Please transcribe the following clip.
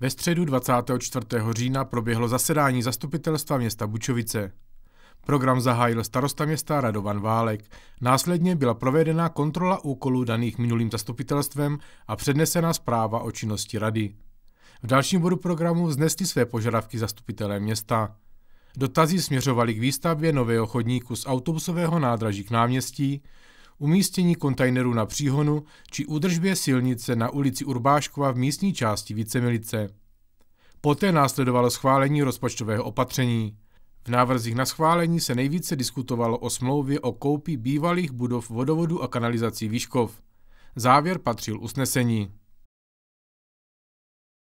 Ve středu 24. října proběhlo zasedání zastupitelstva města Bučovice. Program zahájil starosta města Radovan Válek. Následně byla provedena kontrola úkolů daných minulým zastupitelstvem a přednesena zpráva o činnosti rady. V dalším bodu programu vznesli své požadavky zastupitelé města. Dotazy směřovaly k výstavbě nového chodníku z autobusového nádraží k náměstí, umístění kontajneru na příhonu či údržbě silnice na ulici Urbáškova v místní části Vícemilice. Poté následovalo schválení rozpočtového opatření. V návrzích na schválení se nejvíce diskutovalo o smlouvě o koupi bývalých budov vodovodu a kanalizací Výškov. Závěr patřil usnesení.